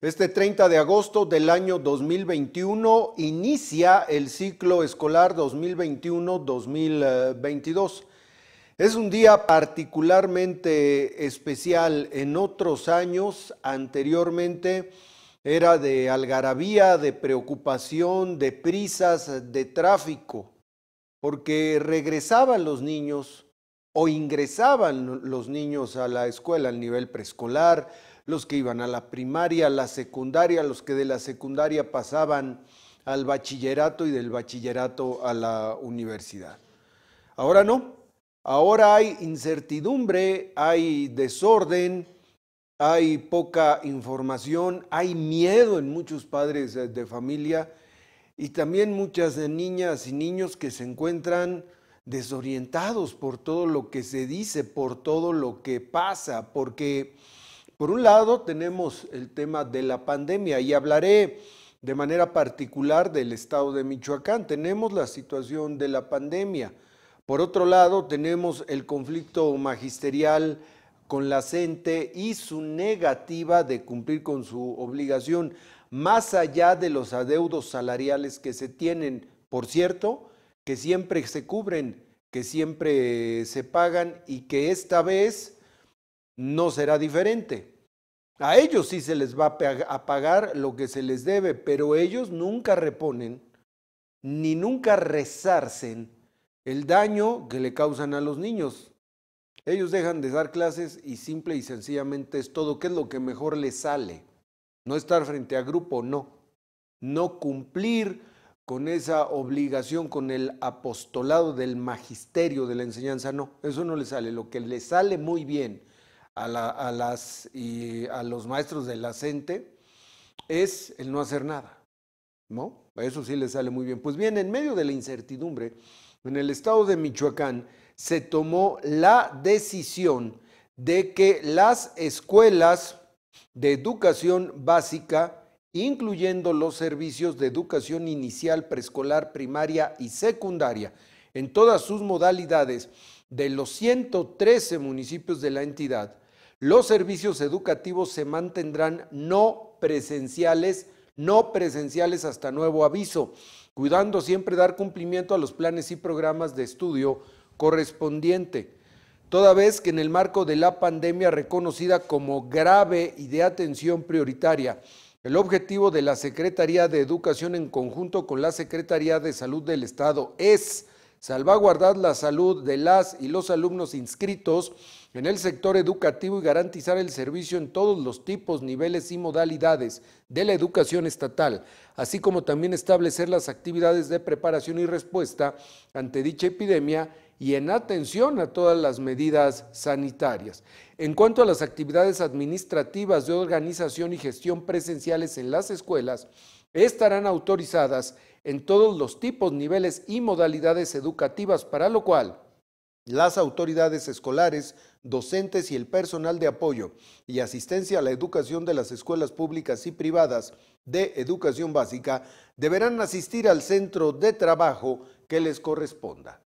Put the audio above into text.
Este 30 de agosto del año 2021 inicia el ciclo escolar 2021-2022. Es un día particularmente especial. En otros años anteriormente era de algarabía, de preocupación, de prisas, de tráfico, porque regresaban los niños o ingresaban los niños a la escuela al nivel preescolar, los que iban a la primaria, a la secundaria, los que de la secundaria pasaban al bachillerato y del bachillerato a la universidad. Ahora no, ahora hay incertidumbre, hay desorden, hay poca información, hay miedo en muchos padres de familia y también muchas niñas y niños que se encuentran desorientados por todo lo que se dice, por todo lo que pasa, porque por un lado tenemos el tema de la pandemia y hablaré de manera particular del estado de Michoacán. Tenemos la situación de la pandemia. Por otro lado, tenemos el conflicto magisterial con la CENTE y su negativa de cumplir con su obligación, más allá de los adeudos salariales que se tienen, por cierto, que siempre se cubren que siempre se pagan y que esta vez no será diferente. A ellos sí se les va a pagar lo que se les debe, pero ellos nunca reponen ni nunca resarcen el daño que le causan a los niños. Ellos dejan de dar clases y simple y sencillamente es todo. que es lo que mejor les sale? No estar frente a grupo, no. No cumplir con esa obligación, con el apostolado del magisterio de la enseñanza, no, eso no le sale. Lo que le sale muy bien a, las, y los maestros de la es el no hacer nada, ¿no? Eso sí le sale muy bien. Pues bien, en medio de la incertidumbre, en el estado de Michoacán se tomó la decisión de que las escuelas de educación básica incluyendo los servicios de educación inicial, preescolar, primaria y secundaria, en todas sus modalidades de los 113 municipios de la entidad, los servicios educativos se mantendrán no presenciales, no presenciales hasta nuevo aviso, cuidando siempre dar cumplimiento a los planes y programas de estudio correspondiente. Toda vez que en el marco de la pandemia reconocida como grave y de atención prioritaria, el objetivo de la Secretaría de Educación en conjunto con la Secretaría de Salud del Estado es salvaguardar la salud de las y los alumnos inscritos en el sector educativo y garantizar el servicio en todos los tipos, niveles y modalidades de la educación estatal, así como también establecer las actividades de preparación y respuesta ante dicha epidemia y en atención a todas las medidas sanitarias. En cuanto a las actividades administrativas de organización y gestión presenciales en las escuelas, estarán autorizadas en todos los tipos, niveles y modalidades educativas, para lo cual las autoridades escolares, docentes y el personal de apoyo y asistencia a la educación de las escuelas públicas y privadas de educación básica deberán asistir al centro de trabajo que les corresponda.